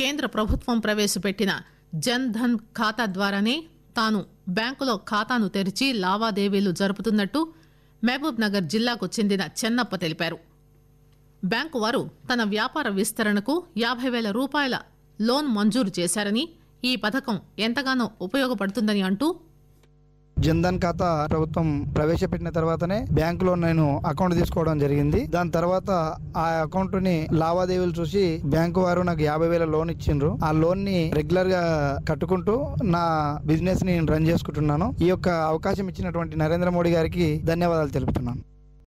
కేంద్ర ప్రభుత్వం ప్రవేశపెట్టిన జన్ ధన్ ఖాతా ద్వారానే తాను బ్యాంకులో ఖాతాను తెరిచి లావాదేవీలు జరుపుతున్నట్టు మహబూబ్ నగర్ జిల్లాకు చెందిన చెన్నప్ప తెలిపారు బ్యాంకు వారు తన వ్యాపార విస్తరణకు యాబై పేల రూపాయల లోన్ మంజూరు చేశారని ఈ పథకం ఎంతగానో ఉపయోగపడుతుందని అంటూ జన్ధన్ ఖాతా ప్రభుత్వం ప్రవేశపెట్టిన తర్వాతనే బ్యాంకులో నేను అకౌంట్ తీసుకోవడం జరిగింది దాని తర్వాత ఆ అకౌంట్ ని లావాదేవీలు చూసి బ్యాంకు వారు నాకు యాభై వేల లోన్ ఇచ్చిండ్రు ఆ లోన్ ని రెగ్యులర్ గా కట్టుకుంటూ నా బిజినెస్ ని రన్ చేసుకుంటున్నాను ఈ యొక్క అవకాశం ఇచ్చినటువంటి నరేంద్ర మోడీ గారికి ధన్యవాదాలు తెలుపుతున్నాను